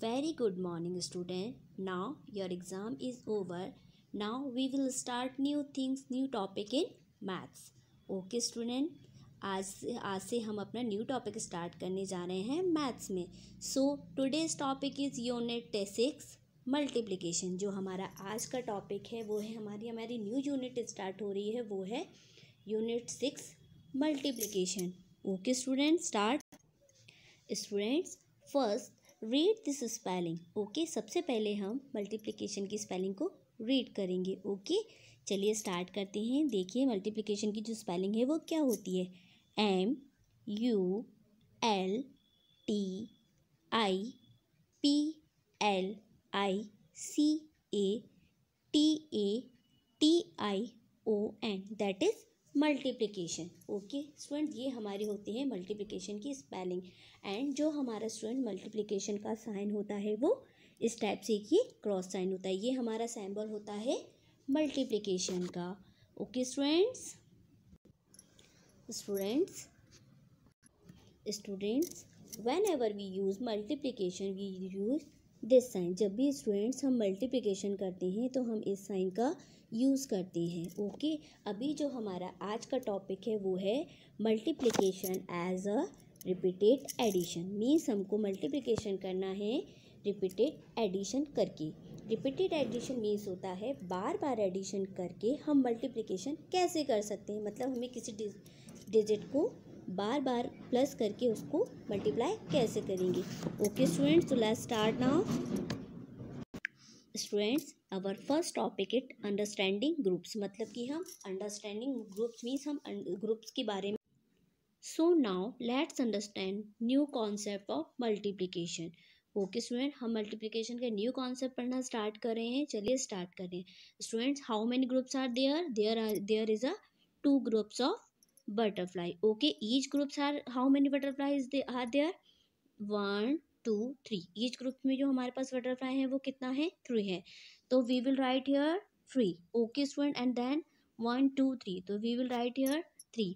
Very good morning student. Now your exam is over. Now we will start new things, new topic in maths. Okay student. आज से आज से हम अपना new topic start करने जा रहे हैं मैथ्स में so today's topic is unit six multiplication जो हमारा आज का टॉपिक है वो है हमारी हमारी न्यू यूनिट स्टार्ट हो रही है वो है unit six multiplication okay student start students first read this spelling okay सबसे पहले हम मल्टीप्लिकेशन की स्पेलिंग को रीड करेंगे ओके चलिए स्टार्ट करते हैं देखिए मल्टीप्लिकेशन की जो स्पेलिंग है वो क्या होती है M U L T I P L I C A T A T I O N that is multiplication okay student ये हमारी होती है मल्टीप्लिकेशन की स्पेलिंग एंड जो हमारा स्टूडेंट मल्टीप्लिकेशन का साइन होता है वो इस टाइप से कि क्रॉस साइन होता है ये हमारा सैम्बल होता है मल्टीप्लिकेशन का okay students students students whenever we use multiplication we use this sign जब भी स्टूडेंट्स हम मल्टीप्लिकेशन करते हैं तो हम इस साइन का यूज़ करते हैं ओके अभी जो हमारा आज का टॉपिक है वो है multiplication as a repeated addition means हमको मल्टीप्लिकेशन करना है रिपीटेड एडिशन करके रिपीटेड एडिशन मीन्स होता है बार बार एडिशन करके हम मल्टीप्लिकेशन कैसे कर सकते हैं मतलब हमें किसी डिजिट को बार बार प्लस करके उसको मल्टीप्लाई कैसे करेंगे okay students to let's start now students our first topic it understanding groups मतलब कि हम अंडरस्टैंडिंग ग्रुप्स मीन्स हम ग्रुप्स के बारे में so now let's understand new concept of multiplication okay student हम मल्टीप्लीकेशन का न्यू कॉन्सेप्ट पढ़ना स्टार्ट कर रहे हैं चलिए स्टार्ट करें students how many groups are there there are there is a two groups of butterfly okay each groups are how many butterflies they are there one two three each group में जो हमारे पास butterfly है वो कितना है three है तो we will write here three okay student and then one two three तो we will write here three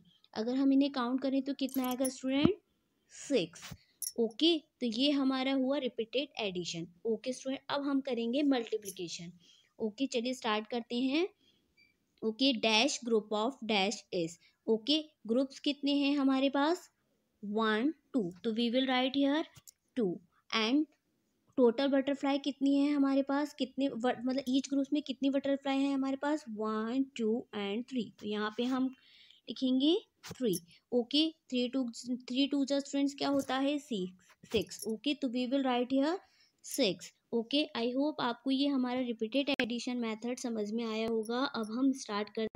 अगर हम इन्हें काउंट करें तो कितना आएगा स्टूडेंट सिक्स ओके तो ये हमारा हुआ रिपीटेड एडिशन ओके स्टूडेंट अब हम करेंगे मल्टीप्लीकेशन ओके चलिए स्टार्ट करते हैं okay dash group of dash is okay groups कितने हैं हमारे पास वन टू तो we will write here two and total butterfly कितनी है हमारे पास कितने मतलब ईच ग्रुप में कितनी बटरफ्लाई है हमारे पास वन टू एंड थ्री तो यहाँ पे हम लिखेंगे three okay three two three two just friends क्या होता है सिक्स सिक्स ओके तो we will write here six okay I hope आपको ये हमारा रिपीटेड एडिशन मेथड समझ में आया होगा अब हम स्टार्ट कर